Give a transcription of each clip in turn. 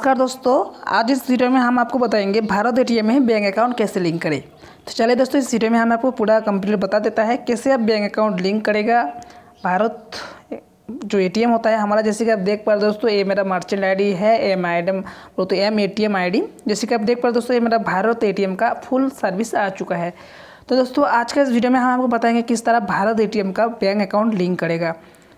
नमस्कार दोस्तों आज इस वीडियो में हम आपको बताएंगे भारत एटीएम में बैंक अकाउंट कैसे लिंक करें तो चलिए दोस्तों इस वीडियो में हम आपको पूरा कंप्यूटर बता देता है कैसे आप बैंक अकाउंट लिंक करेगा भारत जो एटीएम होता है हमारा जैसे कि आप देख पा रहे दोस्तों ये मेरा मर्चेंट आईडी है एम आई एम तो एम एटीएम आईडी जैसे कि आप देख पा रहे दोस्तों ये मेरा भारत एटीएम का फुल सर्विस आ चुका है तो दोस्तों आज का इस वीडियो में हम आपको बताएंगे किस तरह भारत एटीएम का बैंक अकाउंट लिंक करेगा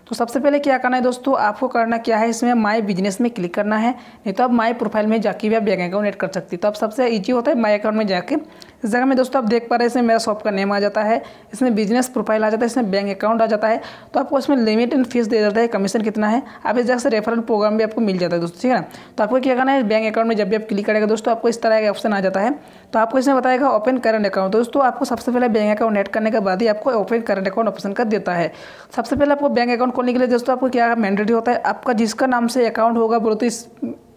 तो सबसे पहले क्या करना है दोस्तों आपको करना क्या है इसमें माई बिजनेस में क्लिक करना है नहीं तो आप माई प्रोफाइल में जाके भी आप बैंक अकाउंट एड कर सकती तो आप सबसे ईजी होता है माई अकाउंट में जाके इस जगह में दोस्तों आप देख पा रहे हैं इसमें मेरा शॉप का नेम आ जाता है इसमें बिजनेस प्रोफाइल आ जाता है इसमें बैंक अकाउंट आ जाता है तो आपको इसमें लिमिट एंड फीस दे जाता है कमीशन कितना है आप इस जगह से रेफरल प्रोग्राम भी आपको मिल जाता है दोस्तों ठीक है ना तो आपको क्या करना है बैंक अकाउंट में जब भी आप क्लिक करेगा दोस्तों आपको इस तरह का ऑप्शन आ जाता है तो आपको इसमें बताएगा ओपन करंट अकाउंट दोस्तों आपको सबसे पहले बैंक अकाउंट एड करने के बाद ही आपको ओपन करंट अकाउंट ऑप्शन कर देता है सबसे पहले आपको बैंक अकाउंट अकाउंट खोलने के लिए दोस्तों आपको क्या मैंडेटरी होता है आपका जिसका नाम से अकाउंट होगा बोलो तो इस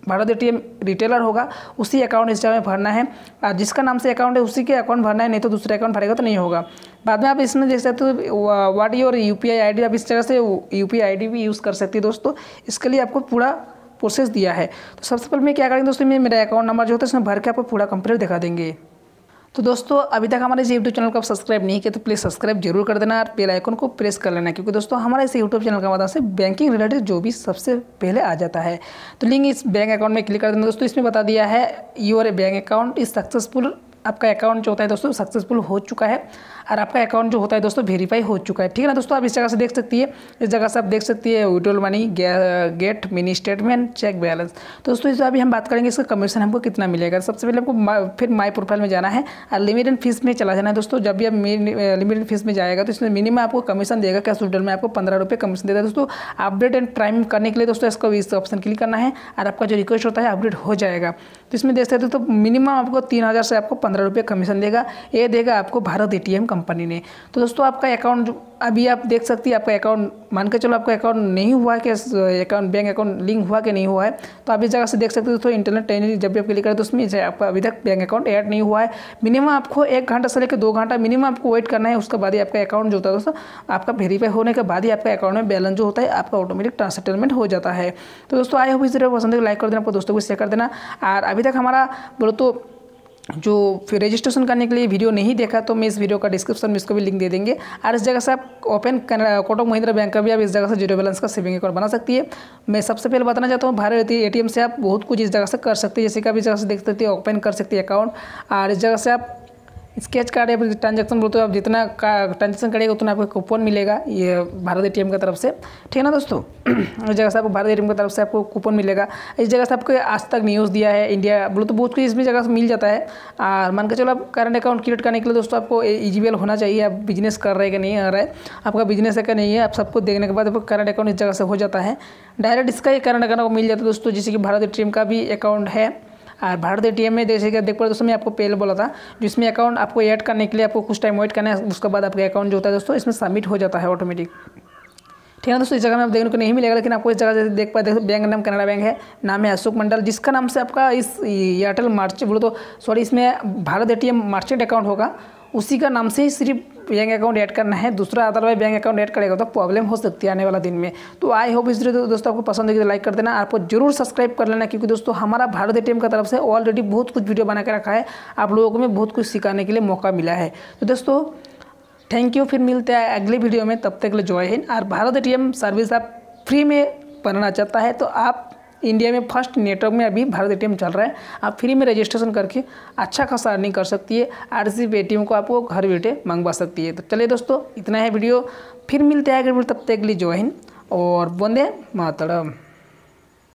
भारत एटीएम रिटेलर होगा उसी अकाउंट इंस्टा में भरना है और जिसका नाम से अकाउंट है उसी के अकाउंट भरना है नहीं तो दूसरे अकाउंट भरेगा तो नहीं होगा बाद में आप इसमें देख सकते हो what your U P I आप इस तरह से यू पी आई भी यूज़ कर सकती है दोस्तों इसके लिए आपको पूरा प्रोसेस दिया है तो सबसे पहले मैं क्या करेंगे दोस्तों मैं मेरा अकाउंट नंबर जो होता है उसमें भर के आपको पूरा कंप्लीट दिखा देंगे तो दोस्तों अभी तक हमारे इस यूट्यूब चैनल को आप सब्सक्राइब नहीं किया तो प्लीज़ सब्सक्राइब जरूर कर देना और बेल आइकन को प्रेस कर लेना क्योंकि दोस्तों हमारे इस यूट्यूब चैनल के माध्यम से बैंकिंग रिलेटेड जो भी सबसे पहले आ जाता है तो लिंक इस बैंक अकाउंट में क्लिक कर देना दोस्तों इसमें बता दिया है your bank account is successful आपका अकाउंट जो होता है दोस्तों सक्सेसफुल हो चुका है और आपका अकाउंट जो होता है दोस्तों वेरीफाई हो चुका है ठीक है ना दोस्तों आप इस जगह से देख सकती है इस जगह से आप देख सकती है withdrawal money get mini statement check balance तो दोस्तों इस अभी हम बात करेंगे इसका कमीशन हमको कितना मिलेगा सबसे पहले आपको फिर माई प्रोफाइल में जाना है और लिमिटेड फीस में चला जाना है दोस्तों जब भी आप लिमिटेड फीस में जाएगा तो इसमें मिनिमम आपको कमीशन देगा क्या स्टूडेंट में आपको पंद्रह रुपये कमीशन देता है दोस्तों अपडेट एंड प्राइम करने के लिए दोस्तों इसको इस ऑप्शन क्लिक करना है और आपका जो रिक्वेस्ट होता है अपडेट हो जाएगा तो इसमें देख सकते दोस्तों मिनिमम आपको तीन से आपको पंद्रह पंद्रह रुपये कमीशन देगा ये देगा आपको भारत ए कंपनी ने तो दोस्तों आपका अकाउंट अभी आप देख सकती है आपका अकाउंट मान के चलो आपका अकाउंट नहीं हुआ है कि अकाउंट बैंक अकाउंट लिंक हुआ कि नहीं हुआ है तो आप इस जगह से देख सकते हो तो इंटरनेट ट्रेनिंग जब भी आप क्लिक करें तो उसमें आपका अभी तक बैंक अकाउंट ऐड नहीं हुआ है मिनिमम आपको एक घंटा से लेकर दो घंटा मिनिमम आपको वेट करना है उसके बाद ही आपका अकाउंट जो होता है दोस्तों आपका वेरीफाई होने के बाद ही आपका अकाउंट में बैलेंस जो होता है आपका ऑटोमेटिक ट्रांससेटलमेंट हो जाता है तो दोस्तों आई होप इस वीडियो पसंद है लाइक कर देना आपको दोस्तों को शेयर कर देना और अभी तक हमारा बोलो तो जो रजिस्ट्रेशन करने के लिए वीडियो नहीं देखा तो मैं इस वीडियो का डिस्क्रिप्शन में इसको भी लिंक दे देंगे और इस जगह से आप ओपन कोटक महिंद्रा बैंक का भी आप इस जगह से जीरो बैलेंस का सेविंग अकाउंट बना सकती है मैं सबसे पहले बताना चाहता हूँ भारत ए टी से आप बहुत कुछ इस जगह से कर सकते हैं जैसे कि आप इस जगह से देख सकते हैं ओपन कर सकती है अकाउंट और इस जगह से आप स्केच कार्ड या फिर ट्रांजेक्शन बोलते हो आप जितना का ट्रांजेक्शन करेंगे उतना आपको कूपन मिलेगा ये भारत ए की तरफ से ठीक है ना दोस्तों इस जगह से आपको भारत ए की तरफ से आपको कूपन मिलेगा इस जगह से आपको आज तक न्यूज़ दिया है इंडिया बोलो तो बहुत कुछ इसमें जगह से मिल जाता है और मान के चलो आप करंट अकाउंट क्रिएट करने के लिए दोस्तों आपको एलिजिबल e होना चाहिए आप बिजनेस कर रहे कि नहीं रहा है आपका बिजनेस है क्या नहीं है आप सबको देखने के बाद आपको करंट अकाउंट इस जगह से हो जाता है डायरेक्ट इसका ही करंट अकाउंट मिल जाता है दोस्तों जैसे कि भारत ए का भी अकाउंट है भारत ए टी में जैसे कि देख पा दोस्तों मैं आपको पहले बोला था जिसमें अकाउंट आपको ऐड करने के लिए आपको कुछ टाइम वेट करना है उसके बाद आपका अकाउंट जो होता है दोस्तों इसमें सबमिट हो जाता है ऑटोमेटिक ठीक है दोस्तों इस जगह में आप देखने को नहीं मिलेगा लेकिन आपको इस जगह जैसे देख पाए देखो बैंक नाम कनाडा बैंक है नाम है अशोक मंडल जिसका नाम से आपका इस एयरटेल मार्च बोलो तो सॉरी इसमें भारत ए मर्चेंट अकाउंट होगा उसी का नाम से ही सिर्फ बैंक अकाउंट ऐड करना है दूसरा अदरवाइज बैंक अकाउंट ऐड करेगा तो प्रॉब्लम हो सकती है आने वाला दिन में तो आई होप इस वीडियो दोस्तों आपको पसंद होगी तो लाइक कर देना आपको जरूर सब्सक्राइब कर लेना क्योंकि दोस्तों हमारा भारत एटीएम की तरफ से ऑलरेडी बहुत कुछ वीडियो बना के रखा है आप लोगों को बहुत कुछ सिखाने के लिए मौका मिला है तो दोस्तों थैंक यू फिर मिलते हैं अगले वीडियो में तब तक के लिए जॉय हिंद और भारत एटीएम सर्विस आप फ्री में बनाना चाहता है तो आप इंडिया में फर्स्ट नेटवर्क में अभी भारत एटीएम चल रहा है आप फ्री में रजिस्ट्रेशन करके अच्छा खासा अर्निंग कर सकती है आर सी एटीएम को आपको घर बैठे मंगवा सकती है तो चलिए दोस्तों इतना है वीडियो फिर मिलते हैं अगर तब तक के लिए जॉइन और बंदे मातड़म